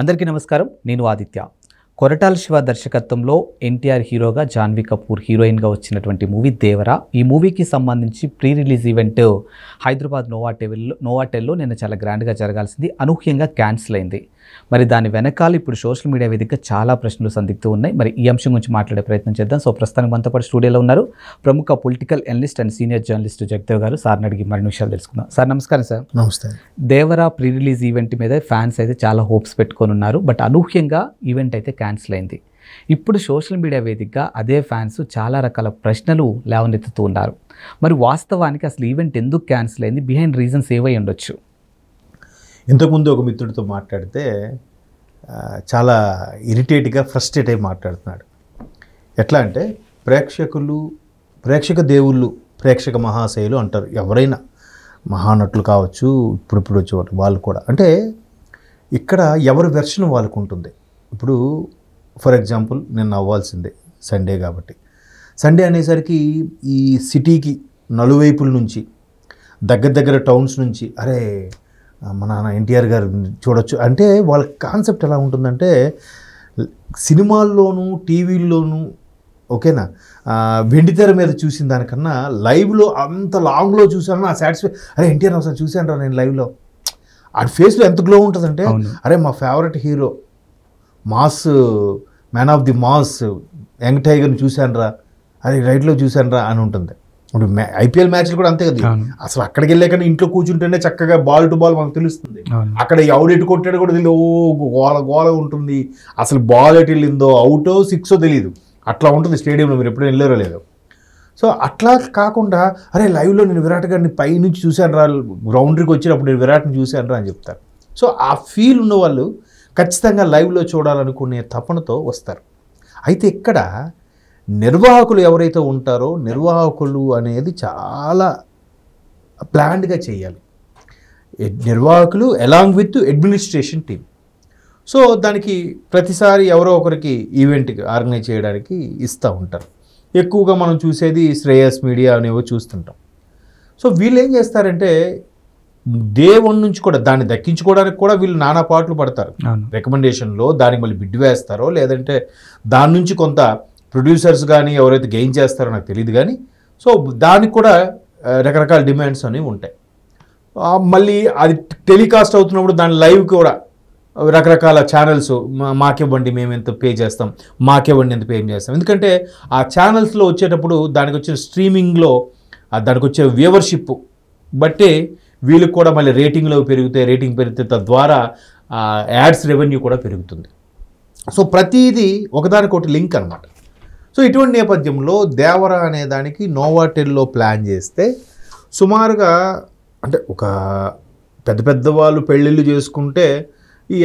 అందరికీ నమస్కారం నేను ఆదిత్య కొరటాల శివ దర్శకత్వంలో ఎన్టీఆర్ హీరోగా జాన్వీ కపూర్ హీరోయిన్గా వచ్చినటువంటి మూవీ దేవరా ఈ మూవీకి సంబంధించి ప్రీ రిలీజ్ ఈవెంట్ హైదరాబాద్ నోవాటెల్లో నోవాటెల్లో నిన్న చాలా గ్రాండ్గా జరగాల్సింది అనూహ్యంగా క్యాన్సిల్ అయింది మరి దాని వెనకాల ఇప్పుడు సోషల్ మీడియా వేదిక చాలా ప్రశ్నలు సందిగ్ధూ ఉన్నాయి మరి ఈ అంశం గురించి మాట్లాడే ప్రయత్నం చేద్దాం సో ప్రస్తుతానికి మనతో పాటు స్టూడియోలో ఉన్నారు ప్రముఖ political analyst and senior journalist Jagadev గారు సార్ని అడిగి మరిన్ని విషయాలు తెలుసుకుందాం సార్ నమస్కారం సార్ నమస్తే దేవరా ప్రీ రిలీజ్ ఈవెంట్ మీద ఫ్యాన్స్ అయితే చాలా హోప్స్ పెట్టుకొని ఉన్నారు బట్ అనూహ్యంగా ఈవెంట్ అయితే క్యాన్సిల్ అయింది ఇప్పుడు సోషల్ మీడియా వేదికగా అదే ఫ్యాన్స్ చాలా రకాల ప్రశ్నలు లేవనెత్తుతూ ఉన్నారు మరి వాస్తవానికి అసలు ఈవెంట్ ఎందుకు క్యాన్సిల్ అయింది బిహైండ్ రీజన్స్ ఏవై ఉండొచ్చు ఇంతకుముందు ఒక మిత్రుడితో మాట్లాడితే చాలా ఇరిటేట్గా ఫ్రస్ట్రేట్ అయి మాట్లాడుతున్నాడు ఎట్లా అంటే ప్రేక్షకులు ప్రేక్షక దేవుళ్ళు ప్రేక్షక మహాశైలు అంటారు ఎవరైనా మహానటులు కావచ్చు ఇప్పుడు ఇప్పుడు వచ్చేవాళ్ళు వాళ్ళు కూడా అంటే ఇక్కడ ఎవరి వెర్షన్ వాళ్ళకు ఉంటుంది ఇప్పుడు ఫర్ ఎగ్జాంపుల్ నేను అవ్వాల్సిందే సండే కాబట్టి సండే అనేసరికి ఈ సిటీకి నలువైపుల నుంచి దగ్గర దగ్గర టౌన్స్ నుంచి అరే మన ఎన్టీఆర్ గారు చూడొచ్చు అంటే వాళ్ళ కాన్సెప్ట్ ఎలా ఉంటుందంటే సినిమాల్లోనూ టీవీల్లోనూ ఓకేనా వెండితెర మీద చూసిన దానికన్నా లైవ్లో అంత లాంగ్లో చూసాను నా సాటిస్ఫై అరే ఎన్టీఆర్ ఒకసారి చూశాను నేను లైవ్లో ఆ ఫేస్లో ఎంత గ్లో ఉంటుందంటే అరే మా favourite hero mass man of the mass young టైగర్ని చూశాను రా అది రైట్లో చూశాను రా అని ఉంటుంది ఇప్పుడు ఐపీఎల్ మ్యాచ్లు కూడా అంతే కదా అసలు అక్కడికి వెళ్ళాక ఇంట్లో కూర్చుంటేనే చక్కగా బాల్ టు బాల్ మనకు తెలుస్తుంది అక్కడ ఎవడు ఎటు కొట్టాడు కూడా తెలియదు ఓ గోల గోల ఉంటుంది అసలు బాల్ ఎటు వెళ్ళిందో అవుటో సిక్సో తెలియదు అట్లా ఉంటుంది స్టేడియంలో మీరు ఎప్పుడైనా వెళ్ళారో లేదో సో అట్లా కాకుండా అరే లైవ్లో నేను విరాట్ గారిని పైనుంచి చూశాను రా గ్రౌండ్రీకి వచ్చినప్పుడు నేను విరాట్ని చూశాను రా అని చెప్తారు సో ఆ ఫీల్ ఉన్నవాళ్ళు ఖచ్చితంగా లైవ్లో చూడాలనుకునే తపనతో వస్తారు అయితే ఇక్కడ నిర్వాహకులు ఎవరైతే ఉంటారో నిర్వాహకులు అనేది చాలా ప్లాన్డ్గా చేయాలి నిర్వాహకులు along with administration team so దానికి ప్రతిసారి ఎవరో ఒకరికి ఈవెంట్ ఆర్గనైజ్ చేయడానికి ఇస్తూ ఉంటారు ఎక్కువగా మనం చూసేది శ్రేయస్ మీడియా అనేవో చూస్తుంటాం సో వీళ్ళు ఏం చేస్తారంటే దేవుడి నుంచి కూడా దాన్ని దక్కించుకోవడానికి కూడా వీళ్ళు నానా పాటలు పడతారు రికమెండేషన్లో దానికి మళ్ళీ బిడ్డు వేస్తారో లేదంటే దాని నుంచి కొంత ప్రొడ్యూసర్స్ కానీ ఎవరైతే గెయిన్ చేస్తారో నాకు తెలియదు కానీ సో దానికి కూడా రకరకాల డిమాండ్స్ అనేవి ఉంటాయి మళ్ళీ అది టెలికాస్ట్ అవుతున్నప్పుడు దాని లైవ్ కూడా రకరకాల ఛానల్స్ మాకివ్వండి మేము ఎంత పే చేస్తాం మాకివ్వండి ఎంత పే చేస్తాం ఎందుకంటే ఆ ఛానల్స్లో వచ్చేటప్పుడు దానికి వచ్చిన స్ట్రీమింగ్లో దానికి వచ్చే వ్యూవర్షిప్ బట్టి వీళ్ళకి కూడా మళ్ళీ రేటింగ్లో పెరిగితే రేటింగ్ పెరిగితే తద్వారా యాడ్స్ రెవెన్యూ కూడా పెరుగుతుంది సో ప్రతిదీ ఒకదానికొకటి లింక్ అనమాట సో ఇటువంటి నేపథ్యంలో దేవర అనే దానికి నోవాటెల్లో ప్లాన్ చేస్తే సుమారుగా అంటే ఒక పెద్ద పెద్ద వాళ్ళు పెళ్ళిళ్ళు చేసుకుంటే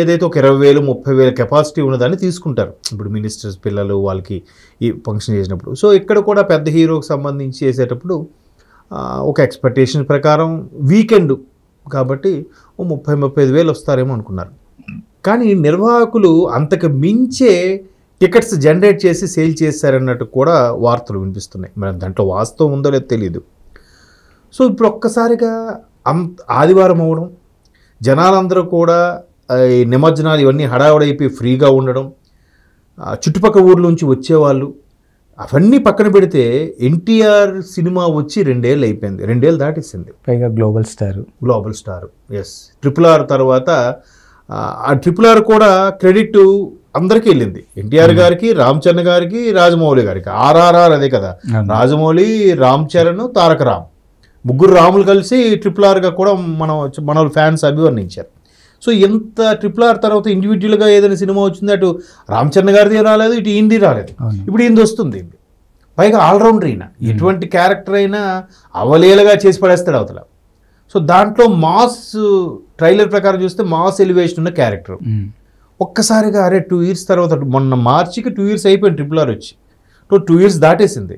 ఏదైతే ఒక ఇరవై వేలు ముప్పై వేల కెపాసిటీ ఉన్నదాన్ని తీసుకుంటారు ఇప్పుడు మినిస్టర్స్ పిల్లలు వాళ్ళకి ఈ ఫంక్షన్ చేసినప్పుడు సో ఇక్కడ కూడా పెద్ద హీరోకి సంబంధించి చేసేటప్పుడు ఒక ఎక్స్పెక్టేషన్ ప్రకారం వీకెండ్ కాబట్టి ముప్పై ముప్పై ఐదు వేలు వస్తారేమో అనుకున్నారు కానీ నిర్వాహకులు అంతకు మించే టికెట్స్ జనరేట్ చేసి సేల్ చేశారన్నట్టు కూడా వార్తలు వినిపిస్తున్నాయి మరి దాంట్లో వాస్తవం ఉందో లేదో తెలియదు సో ఇప్పుడు ఒక్కసారిగా అం ఆదివారం అవ్వడం జనాలందరూ కూడా ఈ నిమజ్జనాలు ఇవన్నీ హడావుడైపోయి ఫ్రీగా ఉండడం చుట్టుపక్కల ఊర్ల నుంచి వచ్చేవాళ్ళు అవన్నీ పక్కన పెడితే ఎన్టీఆర్ సినిమా వచ్చి రెండేళ్ళు అయిపోయింది రెండేళ్ళు దాటేసింది పైగా గ్లోబల్ స్టార్ గ్లోబల్ స్టార్ ఎస్ ట్రిపుల్ ఆర్ తర్వాత ఆ ట్రిపుల్ ఆర్ కూడా క్రెడిట్ అందరికీ వెళ్ళింది ఎన్టీఆర్ గారికి రామ్ చరణ్ గారికి రాజమౌళి గారికి ఆర్ఆర్ఆర్ అదే కదా రాజమౌళి రామ్ చరణ్ తారక రామ్ ముగ్గురు రాములు కలిసి ట్రిపుల్ ఆర్గా కూడా మన మన ఫ్యాన్స్ అభివర్ణించారు సో ఎంత ట్రిపుల్ ఆర్ తర్వాత ఇండివిజువల్గా ఏదైనా సినిమా వచ్చింది అటు రామ్ చరణ్ గారిది రాలేదు ఇటు హిందీ రాలేదు ఇప్పుడు ఇంది వస్తుంది పైగా ఆల్రౌండర్ అయినా ఎటువంటి క్యారెక్టర్ అయినా అవలీలగా చేసి పడేస్తాడు అవతల సో దాంట్లో మాస్ ట్రైలర్ ప్రకారం చూస్తే మాస్ ఎలివేషన్ ఉన్న క్యారెక్టర్ ఒక్కసారిగా అరే టూ ఇయర్స్ తర్వాత మొన్న మార్చికి టూ ఇయర్స్ అయిపోయింది ట్రిపుల్ ఆర్ వచ్చి సో టూ ఇయర్స్ దాటేసింది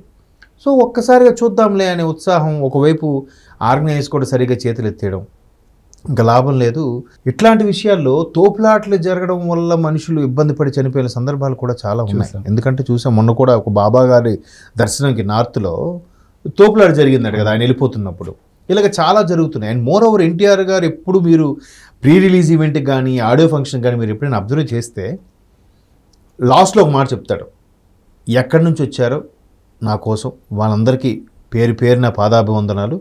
సో ఒక్కసారిగా చూద్దాంలే అనే ఉత్సాహం ఒకవైపు ఆర్గనైజ్ కూడా సరిగా చేతులు ఎత్తేయడం ఇంకా లాభం లేదు ఇట్లాంటి విషయాల్లో తోపులాట్లు జరగడం వల్ల మనుషులు ఇబ్బంది పడి చనిపోయిన సందర్భాలు కూడా చాలా ఉన్నాయి ఎందుకంటే చూసాం మొన్న కూడా ఒక బాబా గారి దర్శనంకి నార్త్లో తోపులాట జరిగిందట కదా ఆయన వెళ్ళిపోతున్నప్పుడు ఇలాగ చాలా జరుగుతున్నాయి అండ్ మోర్ ఓవర్ ఎన్టీఆర్ గారు ఎప్పుడు మీరు ప్రీ రిలీజ్ ఈవెంట్కి కానీ ఆడియో ఫంక్షన్ కానీ మీరు ఎప్పుడైనా అబ్జర్వ్ చేస్తే లాస్ట్లో ఒక మాట చెప్తాడు ఎక్కడి నుంచి వచ్చారో నా కోసం వాళ్ళందరికీ పేరు పేరు నా పాదాభివందనాలు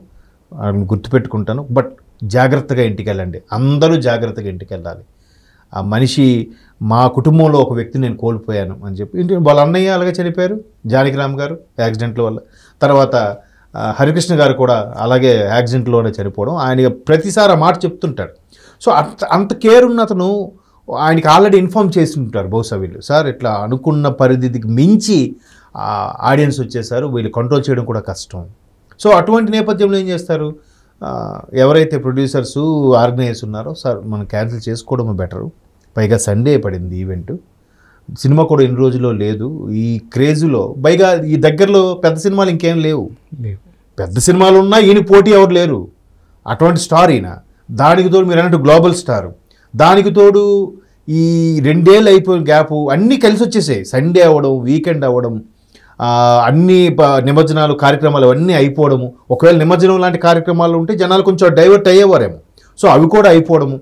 గుర్తుపెట్టుకుంటాను బట్ జాగ్రత్తగా ఇంటికి వెళ్ళండి అందరూ జాగ్రత్తగా ఇంటికి వెళ్ళాలి ఆ మనిషి మా కుటుంబంలో ఒక వ్యక్తిని నేను కోల్పోయాను అని చెప్పి ఇంటి వాళ్ళ అన్నయ్య అలాగే చనిపోయారు జానకిరామ్ గారు యాక్సిడెంట్ల వల్ల తర్వాత హరికృష్ణ గారు కూడా అలాగే యాక్సిడెంట్లోనే చనిపోవడం ఆయన ప్రతిసారి మాట చెప్తుంటాడు సో అంత అంత కేర్ ఉన్న అతను ఆయనకి ఆల్రెడీ ఇన్ఫామ్ చేసి ఉంటారు బహుశా వీళ్ళు సార్ ఇట్లా అనుకున్న పరిధికి మించి ఆడియన్స్ వచ్చేసారు వీళ్ళు కంట్రోల్ చేయడం కూడా కష్టం సో అటువంటి నేపథ్యంలో ఏం చేస్తారు ఎవరైతే ప్రొడ్యూసర్సు ఆర్గనైజర్స్ ఉన్నారో సార్ మనం క్యాన్సిల్ చేసుకోవడం బెటరు పైగా సండే పడింది ఈవెంట్ సినిమా కూడా ఇన్ని రోజుల్లో లేదు ఈ క్రేజులో పైగా ఈ దగ్గరలో పెద్ద సినిమాలు ఇంకేం లేవు పెద్ద సినిమాలు ఉన్నా ఈయన పోటీ ఎవరు లేరు అటువంటి స్టార్ ఈయన దానికి తోడు మీరు అన్నట్టు గ్లోబల్ స్టార్ దానికి తోడు ఈ రెండేళ్ళు అయిపోయిన గ్యాప్ అన్నీ కలిసి వచ్చేసాయి సండే అవ్వడం వీకెండ్ అవ్వడం అన్ని నిమజ్జనాలు కార్యక్రమాలు అవన్నీ అయిపోవడము ఒకవేళ నిమజ్జనం లాంటి కార్యక్రమాలు ఉంటే జనాలు కొంచెం డైవర్ట్ అయ్యేవారేమో సో అవి కూడా అయిపోవడము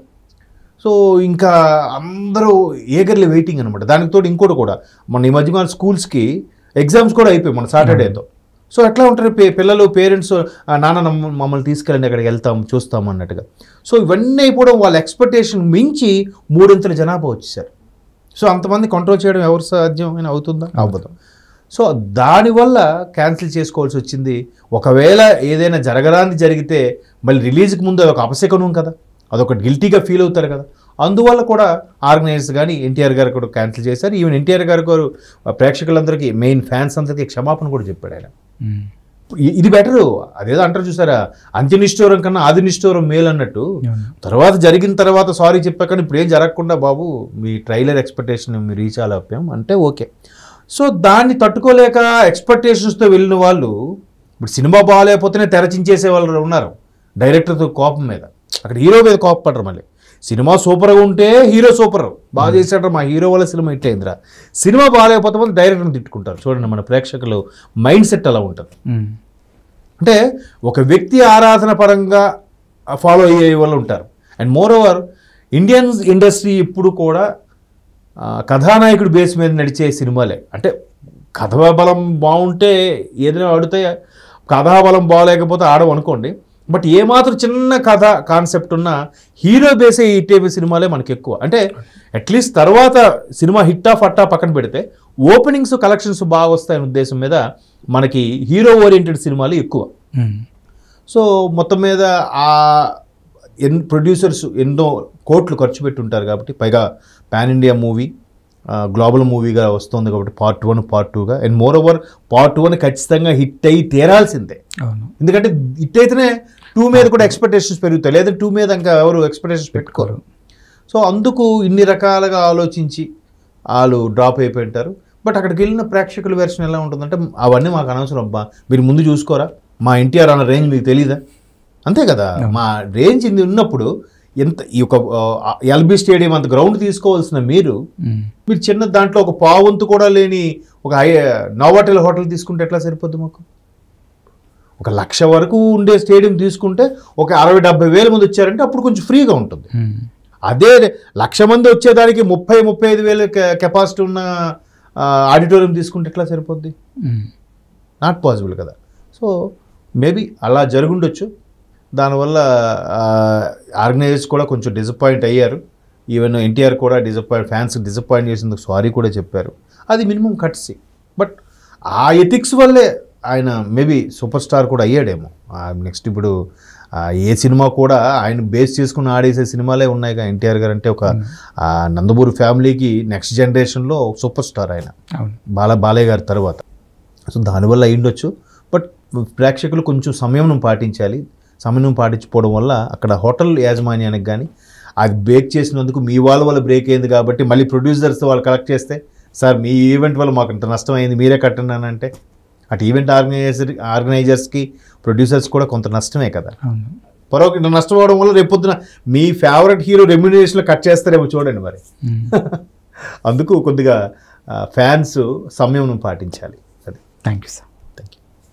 సో ఇంకా అందరూ ఏగర్లీ వెయిటింగ్ అనమాట దానికి తోడు ఇంకోటి కూడా మన ఈ మధ్య మన స్కూల్స్కి ఎగ్జామ్స్ కూడా అయిపోయాయి మన సాటర్డేతో సో ఎట్లా ఉంటారు పిల్లలు పేరెంట్స్ నాన్న మమ్మల్ని తీసుకెళ్ళండి అక్కడికి వెళ్తాం చూస్తాం అన్నట్టుగా సో ఇవన్నీ అయిపోవడం వాళ్ళ ఎక్స్పెక్టేషన్ మించి మూడింతల జనాభా వచ్చేసారు సో అంతమంది కంట్రోల్ చేయడం ఎవరు సాధ్యమైన అవుతుందా అవ్వదు సో దానివల్ల క్యాన్సిల్ చేసుకోవాల్సి వచ్చింది ఒకవేళ ఏదైనా జరగరాంది జరిగితే మళ్ళీ రిలీజ్కి ముందు ఒక అపశకనం కదా అదొక గిల్టీగా ఫీల్ అవుతారు కదా అందువల్ల కూడా ఆర్గనైజర్స్ కానీ ఎన్టీఆర్ గారు కూడా క్యాన్సిల్ చేశారు ఈవెన్ ఎన్టీఆర్ గారు గారు ప్రేక్షకులందరికీ మెయిన్ ఫ్యాన్స్ అందరికీ క్షమాపణ కూడా చెప్పాడు ఆయన ఇది బెటరు అదేదో అంటారు చూసారా అంత్యనిష్ఠూరం కన్నా ఆదినిష్ఠూరం మేలు అన్నట్టు తర్వాత జరిగిన తర్వాత సారీ చెప్పాక ఇప్పుడు ఏం జరగకుండా బాబు మీ ట్రైలర్ ఎక్స్పెక్టేషన్ మీ రీచ్ అవ్వం అంటే ఓకే సో దాన్ని తట్టుకోలేక ఎక్స్పెక్టేషన్స్తో వెళ్ళిన వాళ్ళు ఇప్పుడు సినిమా బాగాలేకపోతేనే తెరచించేసే వాళ్ళు ఉన్నారు డైరెక్టర్తో కోపం మీద అక్కడ హీరో మీద కోపపడరు మళ్ళీ సినిమా సూపర్గా ఉంటే హీరో సూపర్ బాగా చేశాడు మా హీరో వల్ల సినిమా హిట్ సినిమా బాగాలేకపోతే మంది డైరెక్టర్ని తిట్టుకుంటారు చూడండి మన ప్రేక్షకులు మైండ్ సెట్ అలా ఉంటారు అంటే ఒక వ్యక్తి ఆరాధన పరంగా ఫాలో అయ్యే వాళ్ళు ఉంటారు and moreover Indian industry ఇప్పుడు కూడా కథానాయకుడు బేస్ మీద నడిచే సినిమాలే అంటే బలం బాగుంటే ఏదైనా ఆడితే కథాబలం బాగాలేకపోతే ఆడవనుకోండి బట్ ఏమాత్రం చిన్న కథ కాన్సెప్ట్ ఉన్న హీరో బేసే హిట్ అయిపోయే సినిమాలే మనకి ఎక్కువ అంటే అట్లీస్ట్ తర్వాత సినిమా హిట్ ఆఫ్ అట్టా పక్కన పెడితే ఓపెనింగ్స్ కలెక్షన్స్ బాగా వస్తాయనే ఉద్దేశం మీద మనకి హీరో ఓరియంటెడ్ సినిమాలు ఎక్కువ hmm. సో మొత్తం మీద ఆ ఎన్ ప్రొడ్యూసర్స్ ఎన్నో కోట్లు ఖర్చు పెట్టి ఉంటారు కాబట్టి పైగా పాన్ ఇండియా మూవీ గ్లోబల్ మూవీగా వస్తుంది కాబట్టి పార్ట్ వన్ పార్ట్ టూగా and moreover part one ఖచ్చితంగా హిట్ అయి తీరాల్సిందే ఎందుకంటే హిట్ అయితేనే టూ మీద కూడా ఎక్స్పెక్టేషన్స్ పెరుగుతాయి లేదా టూ మీద ఇంకా ఎవరు ఎక్స్పెక్టేషన్స్ పెట్టుకోరు సో అందుకు ఇన్ని రకాలుగా ఆలోచించి వాళ్ళు డ్రాప్ అయిపోయి ఉంటారు బట్ అక్కడికి వెళ్ళిన ప్రేక్షకుల వెర్షన్ ఎలా ఉంటుందంటే అవన్నీ మాకు అనవసరం అబ్బా మీరు ముందు చూసుకోరా మా ఎన్టీఆర్ అన్న రేంజ్ మీకు తెలీదా అంతే కదా మా రేంజ్ ఉన్నప్పుడు ఎంత ఈ యొక్క ఎల్బీ స్టేడియం అంత గ్రౌండ్ తీసుకోవాల్సిన మీరు మీరు చిన్న దాంట్లో ఒక పావంతు కూడా లేని ఒక నోవాటెల్ హోటల్ తీసుకుంటే ఎట్లా సరిపోద్ది మాకు ఒక లక్ష వరకు ఉండే స్టేడియం తీసుకుంటే ఒక అరవై డెబ్బై వేల మంది వచ్చారంటే అప్పుడు కొంచెం ఫ్రీగా ఉంటుంది అదే లక్ష మంది వచ్చేదానికి ముప్పై ముప్పై ఐదు వేల కెపాసిటీ ఉన్న ఆడిటోరియం తీసుకుంటే ఎట్లా సరిపోద్ది నాట్ పాసిబుల్ కదా సో మేబీ అలా జరుగుండొచ్చు దానివల్ల ఆర్గనైజర్స్ కూడా కొంచెం డిసప్పాయింట్ అయ్యారు ఈవెన్ ఎన్టీఆర్ కూడా డిసప్పాయింట్ ఫ్యాన్స్ డిసప్పాయింట్ చేసినందుకు సారీ కూడా చెప్పారు అది మినిమం కట్స్ బట్ ఆ ఎథిక్స్ వల్లే ఆయన మేబీ సూపర్ స్టార్ కూడా అయ్యాడేమో నెక్స్ట్ ఇప్పుడు ఏ సినిమా కూడా ఆయన బేస్ చేసుకుని ఆడేసే సినిమాలే ఉన్నాయి కదా ఎన్టీఆర్ గారు అంటే ఒక hmm. నందమూరి ఫ్యామిలీకి నెక్స్ట్ జనరేషన్లో సూపర్ స్టార్ ఆయన బాల బాలయ్య గారి తర్వాత సో దానివల్ల అయ్యుండొచ్చు బట్ ప్రేక్షకులు కొంచెం సమయం పాటించాలి సమయం పాటించుకోవడం వల్ల అక్కడ హోటల్ యాజమాన్యానికి కానీ అది బ్రేక్ చేసినందుకు మీ వాళ్ళ వల్ల బ్రేక్ అయింది కాబట్టి మళ్ళీ ప్రొడ్యూసర్స్ వాళ్ళు కలెక్ట్ చేస్తే సార్ మీ ఈవెంట్ వల్ల మాకు ఇంత అయింది మీరే కట్టండి అటు ఈవెంట్ ఆర్గనైజర్ ఆర్గనైజర్స్కి ప్రొడ్యూసర్స్ కూడా కొంత నష్టమే కదా పరోక్ష నష్టం అవడం వల్ల రేపొద్దున మీ ఫేవరెట్ హీరో రెమ్యునేషన్లో కట్ చేస్తారేమో చూడండి మరి అందుకు కొద్దిగా ఫ్యాన్స్ సమయం పాటించాలి అది థ్యాంక్ యూ సార్